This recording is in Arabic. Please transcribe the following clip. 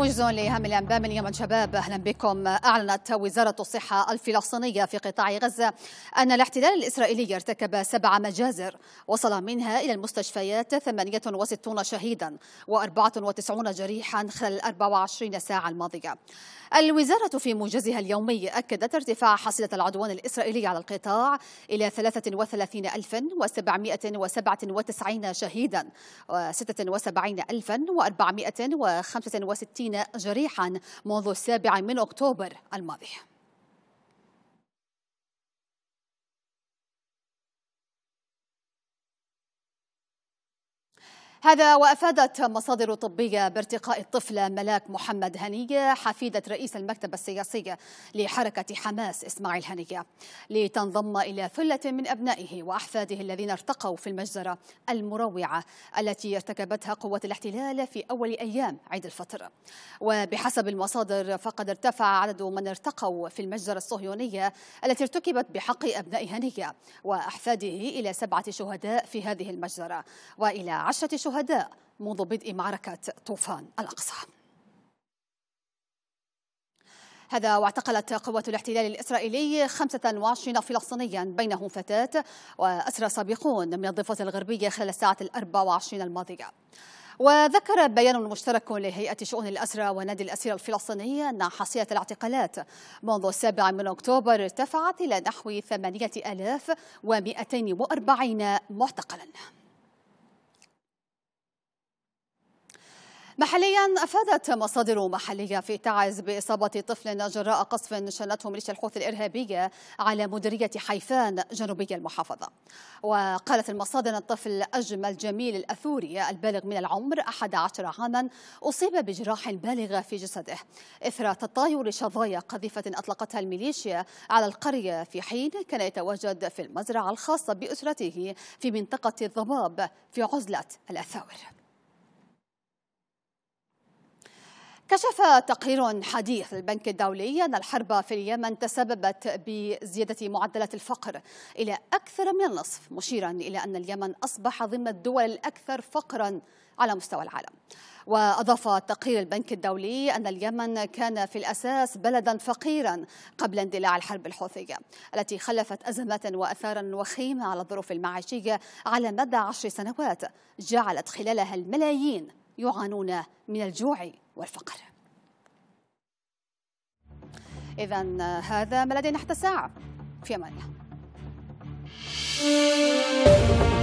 موجز لأهم الأنباء من يمن شباب أهلا بكم أعلنت وزارة الصحة الفلسطينية في قطاع غزة أن الاحتلال الإسرائيلي ارتكب سبع مجازر وصل منها إلى المستشفيات 68 شهيدا و94 جريحا خلال 24 ساعة الماضية الوزارة في موجزها اليومي أكدت ارتفاع حصيلة العدوان الإسرائيلي على القطاع إلى 33797 شهيدا و76465 جريحا منذ السابع من أكتوبر الماضي هذا وافادت مصادر طبيه بارتقاء الطفله ملاك محمد هنيه حفيده رئيس المكتب السياسي لحركه حماس اسماعيل هنيه لتنضم الى ثله من ابنائه واحفاده الذين ارتقوا في المجزره المروعه التي ارتكبتها قوه الاحتلال في اول ايام عيد الفطر وبحسب المصادر فقد ارتفع عدد من ارتقوا في المجزره الصهيونيه التي ارتكبت بحق ابناء هنيه واحفاده الى سبعه شهداء في هذه المجزره والى عشره شهداء شهداء منذ بدء معركة طوفان الأقصى هذا واعتقلت قوات الاحتلال الإسرائيلي 25 فلسطينيا بينهم فتاة وأسرى سابقون من الضفة الغربية خلال الساعة الأربع وعشرين الماضية وذكر بيان مشترك لهيئة شؤون الأسرى ونادي الأسير الفلسطيني أن حصيلة الاعتقالات منذ السابع من أكتوبر ارتفعت إلى نحو 8240 معتقلا محليا افادت مصادر محليه في تعز باصابه طفل جراء قصف شنته ميليشيا الحوثي الارهابيه على مديريه حيفان جنوبي المحافظه وقالت المصادر ان الطفل اجمل جميل الاثوري البالغ من العمر 11 عاما اصيب بجراح بالغه في جسده اثر تطاير شظايا قذيفه اطلقتها الميليشيا على القريه في حين كان يتواجد في المزرعه الخاصه باسرته في منطقه الضباب في عزله الاثاور كشف تقرير حديث للبنك الدولي أن الحرب في اليمن تسببت بزيادة معدلات الفقر إلى أكثر من النصف مشيرا إلى أن اليمن أصبح ضمن الدول الأكثر فقرا على مستوى العالم وأضاف تقرير البنك الدولي أن اليمن كان في الأساس بلدا فقيرا قبل اندلاع الحرب الحوثية التي خلفت أزمة وأثارا وخيمة على الظروف المعيشية على مدى عشر سنوات جعلت خلالها الملايين يعانون من الجوع والفقر إذا هذا ما لدينا حتى الساعة في أمان الله